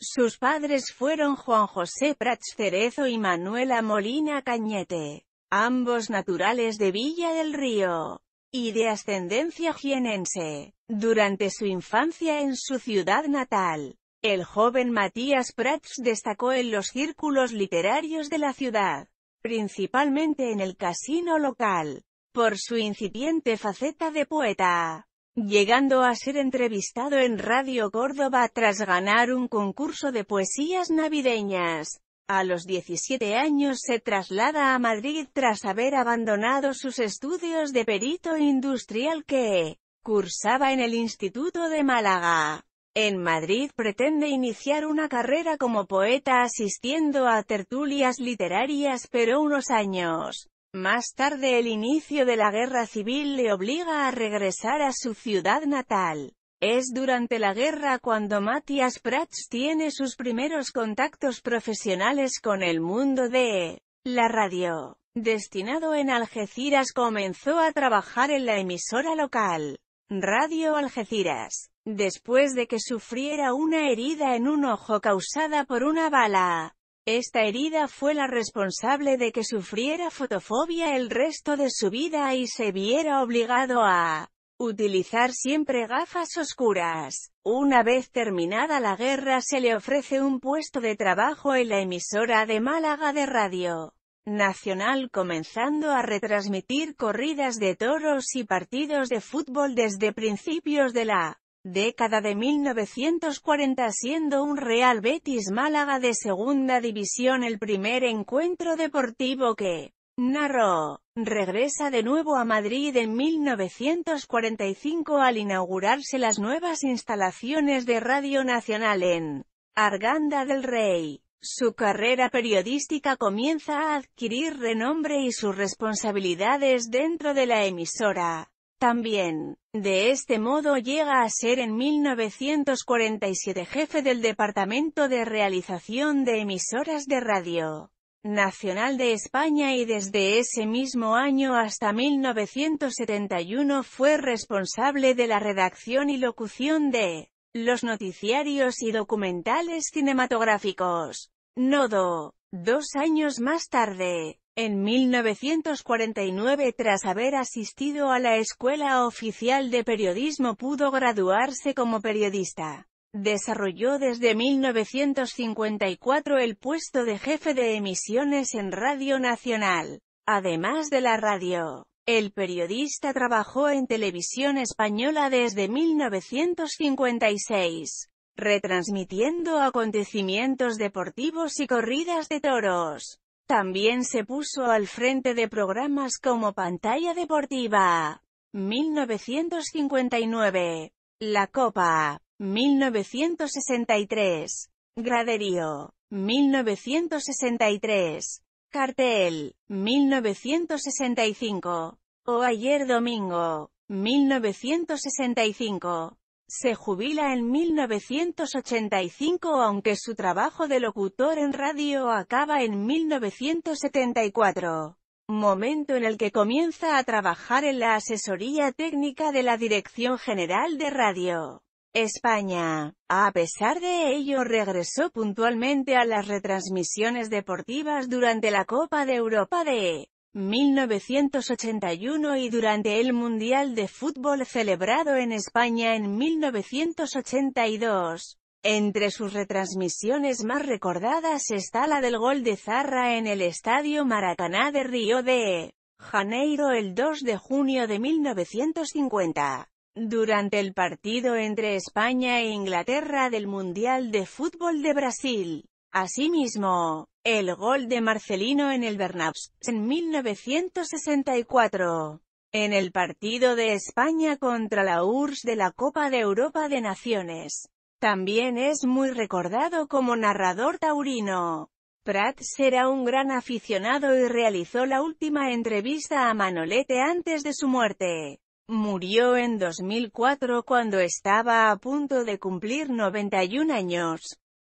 Sus padres fueron Juan José Prats Cerezo y Manuela Molina Cañete, ambos naturales de Villa del Río y de ascendencia jienense. Durante su infancia en su ciudad natal, el joven Matías Prats destacó en los círculos literarios de la ciudad, principalmente en el casino local, por su incipiente faceta de poeta llegando a ser entrevistado en Radio Córdoba tras ganar un concurso de poesías navideñas. A los 17 años se traslada a Madrid tras haber abandonado sus estudios de perito industrial que cursaba en el Instituto de Málaga. En Madrid pretende iniciar una carrera como poeta asistiendo a tertulias literarias pero unos años más tarde el inicio de la guerra civil le obliga a regresar a su ciudad natal. Es durante la guerra cuando Matthias Prats tiene sus primeros contactos profesionales con el mundo de la radio. Destinado en Algeciras comenzó a trabajar en la emisora local, Radio Algeciras, después de que sufriera una herida en un ojo causada por una bala. Esta herida fue la responsable de que sufriera fotofobia el resto de su vida y se viera obligado a utilizar siempre gafas oscuras. Una vez terminada la guerra se le ofrece un puesto de trabajo en la emisora de Málaga de Radio Nacional comenzando a retransmitir corridas de toros y partidos de fútbol desde principios de la década de 1940 siendo un Real Betis Málaga de segunda división el primer encuentro deportivo que narró. Regresa de nuevo a Madrid en 1945 al inaugurarse las nuevas instalaciones de Radio Nacional en Arganda del Rey. Su carrera periodística comienza a adquirir renombre y sus responsabilidades dentro de la emisora también, de este modo llega a ser en 1947 jefe del Departamento de Realización de Emisoras de Radio Nacional de España y desde ese mismo año hasta 1971 fue responsable de la redacción y locución de los noticiarios y documentales cinematográficos. Nodo. Dos años más tarde, en 1949 tras haber asistido a la Escuela Oficial de Periodismo pudo graduarse como periodista. Desarrolló desde 1954 el puesto de jefe de emisiones en Radio Nacional. Además de la radio, el periodista trabajó en televisión española desde 1956, retransmitiendo acontecimientos deportivos y corridas de toros. También se puso al frente de programas como Pantalla Deportiva, 1959, La Copa, 1963, Graderío, 1963, Cartel, 1965, o Ayer Domingo, 1965. Se jubila en 1985 aunque su trabajo de locutor en radio acaba en 1974, momento en el que comienza a trabajar en la asesoría técnica de la Dirección General de Radio. España. A pesar de ello regresó puntualmente a las retransmisiones deportivas durante la Copa de Europa de 1981 y durante el Mundial de Fútbol celebrado en España en 1982. Entre sus retransmisiones más recordadas está la del gol de Zarra en el Estadio Maracaná de Río de Janeiro el 2 de junio de 1950. Durante el partido entre España e Inglaterra del Mundial de Fútbol de Brasil, Asimismo, el gol de Marcelino en el Bernabéu en 1964, en el partido de España contra la URSS de la Copa de Europa de Naciones. También es muy recordado como narrador taurino. Pratt será un gran aficionado y realizó la última entrevista a Manolete antes de su muerte. Murió en 2004 cuando estaba a punto de cumplir 91 años.